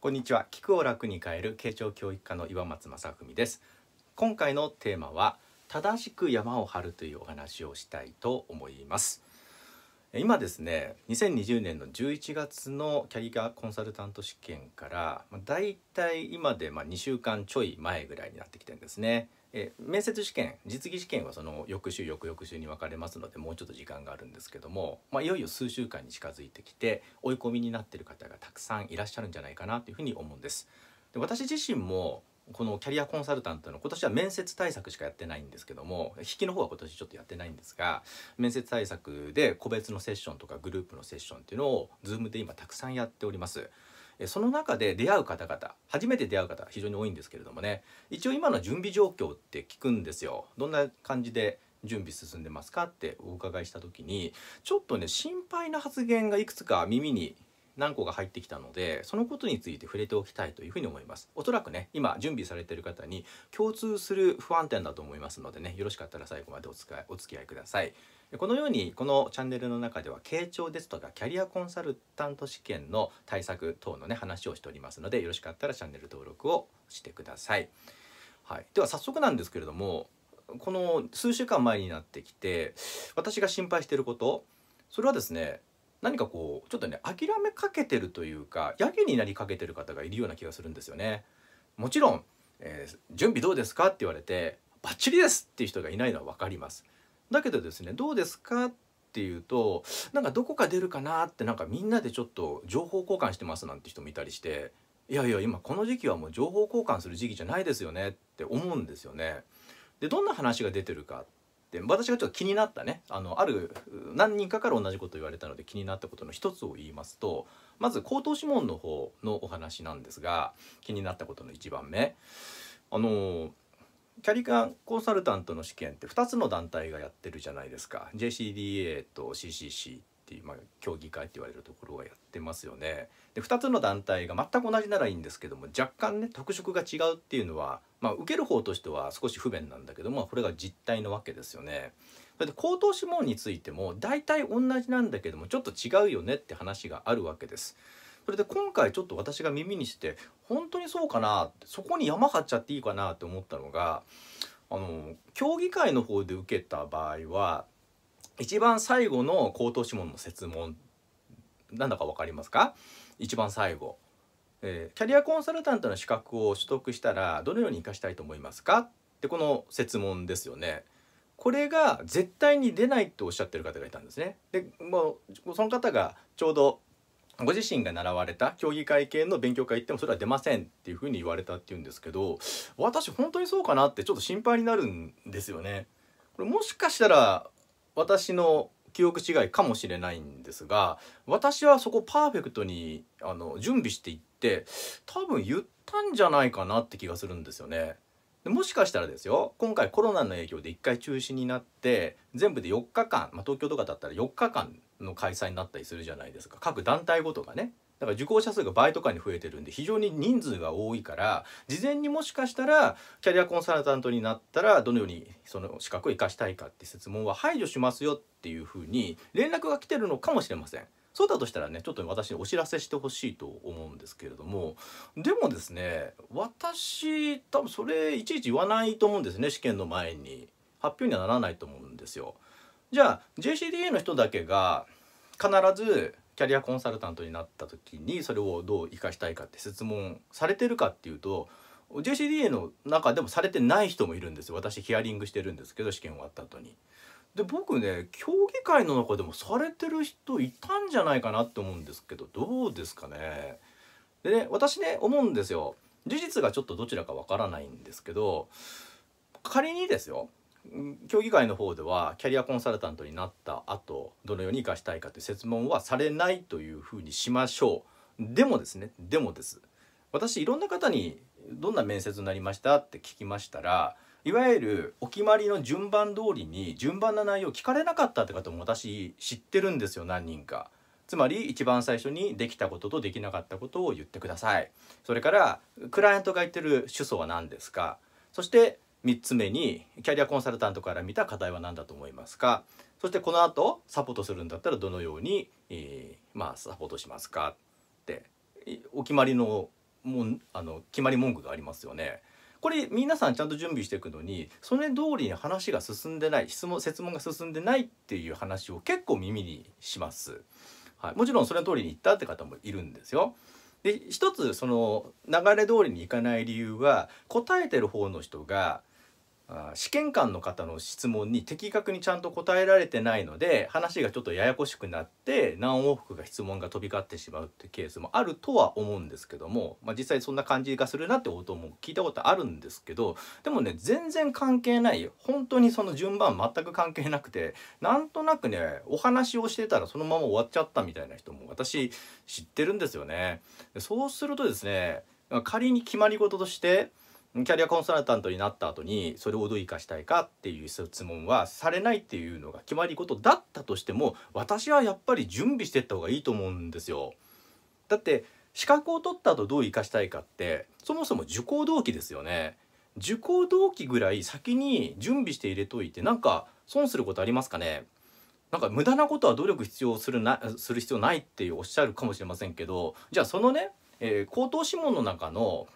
こんにちは聞くを楽に変える慶長教育科の岩松正文です今回のテーマは正しく山を張るというお話をしたいと思います今ですね2020年の11月のキャリアコンサルタント試験からだいたい今でまあ2週間ちょい前ぐらいになってきてるんですねえ面接試験実技試験はその翌週翌々週に分かれますのでもうちょっと時間があるんですけども、まあ、いよいよ数週間に近づいてきて追い込みになってる方がたくさんいらっしゃるんじゃないかなというふうに思うんです。で私自身もこのキャリアコンサルタントの今年は面接対策しかやってないんですけども引きの方は今年ちょっとやってないんですが面接対策で個別のセッションとかグループのセッションっていうのを Zoom で今たくさんやっております。その中で出会う方々初めて出会う方非常に多いんですけれどもね一応今の準備状況って聞くんですよどんな感じで準備進んでますかってお伺いした時にちょっとね心配な発言がいくつか耳に何個が入ってきたのでそのことについて触れておきたいというふうに思いますおそらくね今準備されてる方に共通する不安点だと思いますのでねよろしかったら最後までお使いお付き合いくださいこのようにこのチャンネルの中では傾聴ですとかキャリアコンサルタント試験の対策等のね話をしておりますのでよろしかったらチャンネル登録をしてくださいはい、では早速なんですけれどもこの数週間前になってきて私が心配していることそれはですね何かこうちょっとね諦めかけてるというかやけになりかけてる方がいるような気がするんですよね。もちろん、えー、準備どうですか?」って言われて「バッチリです!」っていう人がいないのは分かります。だけどですね「どうですか?」っていうとなんかどこか出るかなってなんかみんなでちょっと情報交換してますなんて人もいたりして「いやいや今この時期はもう情報交換する時期じゃないですよね」って思うんですよね。でどんな話が出てるかで私がちょっと気になったねあのある何人かから同じこと言われたので気になったことの一つを言いますとまず口頭諮問の方のお話なんですが気になったことの1番目あのキャリカンコンサルタントの試験って2つの団体がやってるじゃないですか JCDA と CCC っていう、まあ、競技会って言われるところがやってますよね。で2つの団体が全く同じならいいんですけども若干ね特色が違うっていうのは、まあ、受ける方としては少し不便なんだけどもこれが実態のわけですよね。だって口頭諮問についても大体同じなんだけどもちょっと違うよねって話があるわけです。それで今回ちょっと私が耳にして本当にそうかなそこに山張っちゃっていいかなって思ったのがあの協議会の方で受けた場合は一番最後の高等諮問の設問なんだか分かりますか一番最後、えー、キャリアコンサルタントの資格を取得したらどのように活かしたいと思いますかってこの設問ですよね。これが絶対に出ないとおっしゃってる方がいたんですね。でもうその方がちょうどご自身が習われた競技会系の勉強会行ってもそれは出ませんっていうふうに言われたっていうんですけど私本当にそうかなってちょっと心配になるんですよね。これもしかしたら私の記憶違いかもしれないんですが私はそこパーフェクトにあの準備していって多分言ったんじゃないかなって気がするんですよね。でもしかしたらですよ今回コロナの影響で1回中止になって全部で4日間、まあ、東京とかだったら4日間の開催になったりするじゃないですか各団体ごとがね。だから受講者数が倍とかに増えてるんで非常に人数が多いから事前にもしかしたらキャリアコンサルタントになったらどのようにその資格を生かしたいかって質問は排除しますよっていうふうに連絡が来てるのかもしれません。そうだとしたらねちょっと私にお知らせしてほしいと思うんですけれどもでもですね私多分それいちいち言わないと思うんですね試験の前に発表にはならないと思うんですよ。じゃあ JCDA の人だけが必ずキャリアコンサルタントになった時にそれをどう生かしたいかって質問されてるかっていうと JCDA の中でもされてない人もいるんですよ私ヒアリングしてるんですけど試験終わった後に。で僕ね競技会の中でもされてる人いたんじゃないかなって思うんですけどどうですかねでね私ね思うんですよ事実がちょっとどちらかわからないんですけど仮にですよ協議会の方ではキャリアコンサルタントになった後どのように生かしたいかという説問はされないというふうにしましょうでもですねでもです私いろんな方にどんな面接になりましたって聞きましたらいわゆるお決まりの順番通りに順番な内容聞かれなかったって方も私知ってるんですよ何人か。つまり一番最初にできたこととできなかったことを言ってください。それからクライアントが言ってる主訴は何ですかそして3つ目にキャリアコンサルタントから見た課題は何だと思いますかそしてこの後サポートするんだったらどのように、えー、まあ、サポートしますかってお決まりのもんあの決まり文句がありますよね。これ皆さんちゃんと準備していくのにそれ通りに話が進んでない質問説問が進んでないっていう話を結構耳にします。はい、もちろんそれの通りに行ったって方もいるんですよ。で一つその流れ通りにいかない理由は答えてる方の人が試験官の方の質問に的確にちゃんと答えられてないので話がちょっとややこしくなって何往復か質問が飛び交ってしまうってケースもあるとは思うんですけども、まあ、実際そんな感じがするなって答も聞いたことあるんですけどでもね全然関係ない本当にその順番全く関係なくてなんとなくねお話をしてたらそのまま終わっちゃったみたいな人も私知ってるんですよね。そうするとですね仮に決まり事としてキャリアコンサルタントになった後にそれをどう生かしたいかっていう質問はされないっていうのが決まり事だったとしても私はやっぱり準備していった方がいいと思うんですよ。だって資格を取った後どう生かしたいかってそもそも受講動機ですよね。受講動機ぐらい先に準備して入れといてなんか損することありますかねなんか無駄なことは努力必要するなする必要ないっておっしゃるかもしれませんけどじゃあそのね、えー、口頭諮問の中の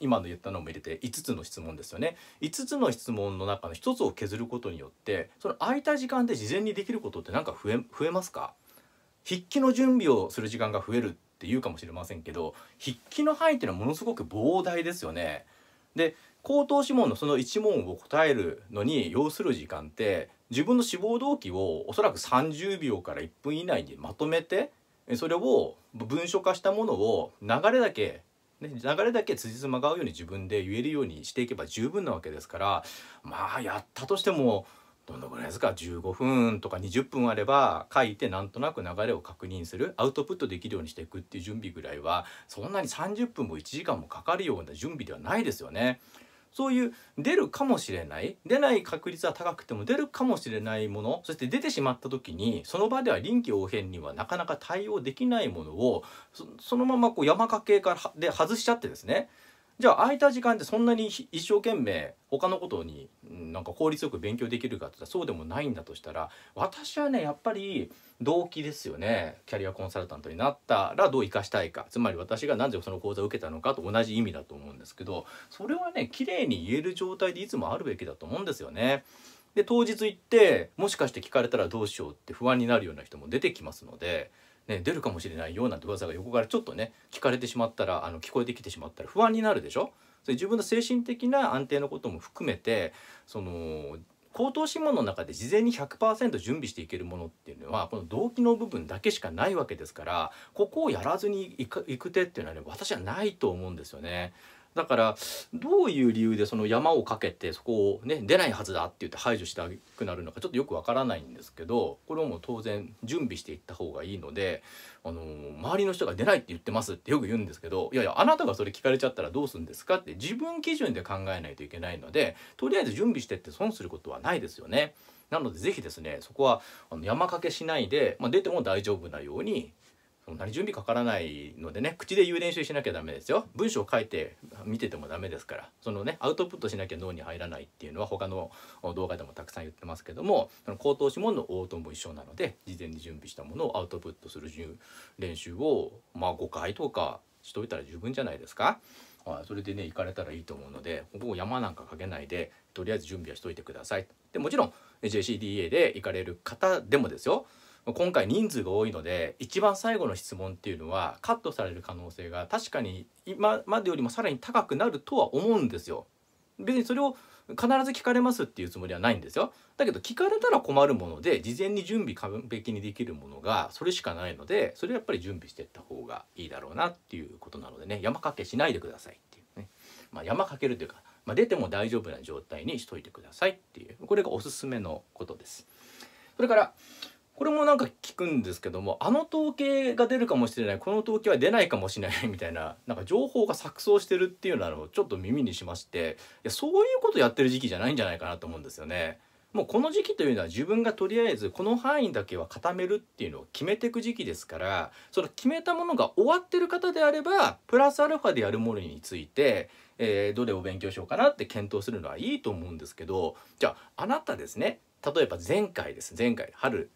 今の言ったのも入れて5つの質問ですよね5つの質問の中の1つを削ることによってその空いた時間で事前にできることって何か増え増えますか筆記の準備をする時間が増えるっていうかもしれませんけど筆記の範囲っていうのはものすごく膨大ですよね。で口頭諮問のその1問を答えるのに要する時間って自分の志望動機をおそらく30秒から1分以内にまとめてそれを文書化したものを流れだけね、流れだけ辻褄が合うように自分で言えるようにしていけば十分なわけですからまあやったとしてもどのぐらいですか15分とか20分あれば書いてなんとなく流れを確認するアウトプットできるようにしていくっていう準備ぐらいはそんなに30分も1時間もかかるような準備ではないですよね。そういう出るかもしれない出ない確率は高くても出るかもしれないものそして出てしまった時にその場では臨機応変にはなかなか対応できないものをそのままこう山かけからで外しちゃってですねじゃあ空いた時間ってそんなに一生懸命他のことになんか効率よく勉強できるかってそうでもないんだとしたら私はねやっぱり動機ですよねキャリアコンサルタントになったらどう生かしたいかつまり私が何でその講座を受けたのかと同じ意味だと思うんですけどそれはね綺麗に言える状態でいつもあるべきだと思うんですよね。で当日行ってもしかして聞かれたらどうしようって不安になるような人も出てきますのでね、出るかもしれないようなんて噂が横からちょっとね聞かれてしまったらあの聞こえてきてしまったら不安になるでしょそれ自分の精神的な安定のことも含めてその口頭諮問の中で事前に100%準備していけるものっていうのはこの動機の部分だけしかないわけですからここをやらずにいく手っていうのはね私はないと思うんですよね。だからどういう理由でその山をかけてそこをね出ないはずだって言って排除したくなるのかちょっとよくわからないんですけどこれはもう当然準備していった方がいいので、あの周りの人が出ないって言ってますってよく言うんですけどいやいやあなたがそれ聞かれちゃったらどうするんですかって自分基準で考えないといけないのでとりあえず準備してって損することはないですよね。なので是非ですねそこはあの山かけしないで、まあ、出ても大丈夫なようにそんなに準備かからないのでね口で言う練習しなきゃダメですよ文章を書いて見ててもダメですからそのねアウトプットしなきゃ脳に入らないっていうのは他の動画でもたくさん言ってますけどもその口頭指問の応答も一緒なので事前に準備したものをアウトプットする練習をまあ5回とかしといたら十分じゃないですか。ああそれでね行かれたらいいと思うので僕も山なんかかけないでとりあえず準備はしといてください。でもちろん JCDA で行かれる方でもですよ今回人数が多いので一番最後の質問っていうのはカットされる可能性が確かに今までよりもさらに高くなるとは思うんですよ。別にそれを必ず聞かれますっていうつもりはないんですよ。だけど聞かれたら困るもので事前に準備完璧にできるものがそれしかないのでそれはやっぱり準備していった方がいいだろうなっていうことなのでね山かけしないでくださいっていうね。まあ、山かけるというか、まあ、出ても大丈夫な状態にしといてくださいっていうこれがおすすめのことです。それからこれもなんか聞くんですけどもあの統計が出るかもしれないこの統計は出ないかもしれないみたいななんか情報が錯綜してるっていうのをちょっと耳にしましていやそういうことやってる時期じゃないんじゃないかなと思うんですよね。もうこの時期というのは自分がとりあえずこの範囲だけは固めるっていうのを決めていく時期ですからその決めたものが終わってる方であればプラスアルファでやるものについて、えー、どれを勉強しようかなって検討するのはいいと思うんですけどじゃああなたですね例えば前回です前回春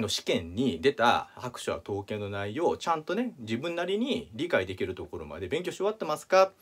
の試験に出た白書や統計の内容をちゃんとね自分なりに理解できるところまで勉強し終わってますか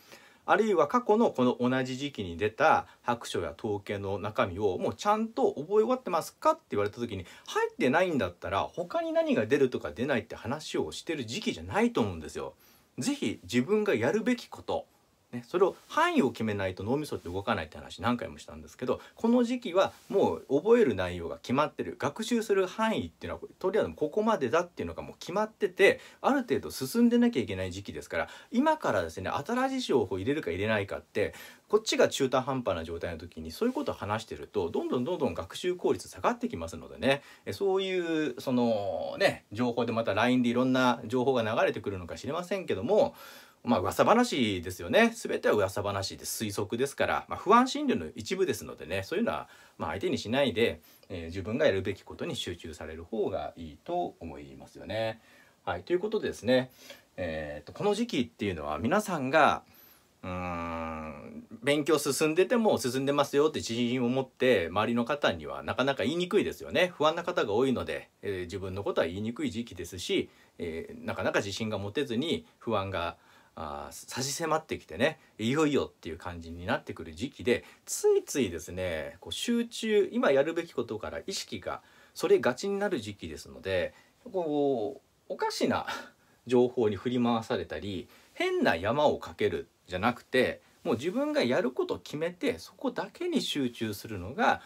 あるいは過去のこの同じ時期に出た白書や統計の中身をもうちゃんと覚え終わってますかって言われた時に入ってないんだったら他に何が出るとか出ないって話をしてる時期じゃないと思うんですよ。ぜひ自分がやるべきことね、それを範囲を決めないと脳みそって動かないって話何回もしたんですけどこの時期はもう覚える内容が決まってる学習する範囲っていうのはとりあえずここまでだっていうのがもう決まっててある程度進んでなきゃいけない時期ですから今からですね新しい情報を入れるか入れないかってこっちが中途半端な状態の時にそういうことを話してるとどんどんどんどん学習効率下がってきますのでねそういうそのね情報でまた LINE でいろんな情報が流れてくるのか知れませんけどもまあ噂話ですよね全ては噂話で推測ですから、まあ、不安心理の一部ですのでねそういうのはま相手にしないで、えー、自分がやるべきことに集中される方がいいと思いますよね。はい、ということでですね、えーと、とこの時期っていうのは皆さんがうーん勉強進んでても進んでますよって自信を持って周りの方にはなかなか言いにくいですよね不安な方が多いので、えー、自分のことは言いにくい時期ですし、えー、なかなか自信が持てずに不安があ差し迫ってきてねいよいよっていう感じになってくる時期でついついですねこう集中今やるべきことから意識がそれがちになる時期ですのでこうおかしな 情報に振り回されたり変な山をかけるじゃなくてもう自分がやることを決めてそこだけに集中するのが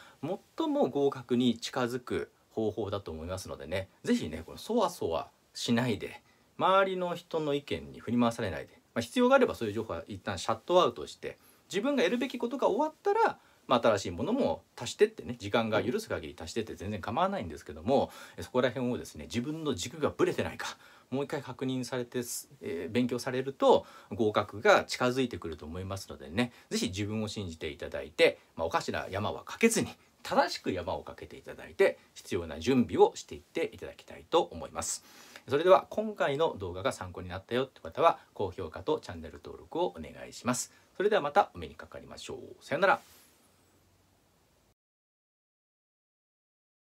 最も合格に近づく方法だと思いますのでね是非ねこのそわそわしないで周りの人の意見に振り回されないでまあ、必要があればそういう情報は一旦シャットアウトして自分がやるべきことが終わったらまあ、新しいものも足してってね時間が許す限り足してって全然構わないんですけどもそこら辺をですね自分の軸がぶれてないかもう一回確認されて、えー、勉強されると合格が近づいてくると思いますのでね是非自分を信じていただいて、まあ、おかしな山はかけずに正しく山をかけていただいて必要な準備をしていっていただきたいと思います。それでは今回の動画が参考になったよって方は高評価とチャンネル登録をお願いしますそれではまたお目にかかりましょうさよなら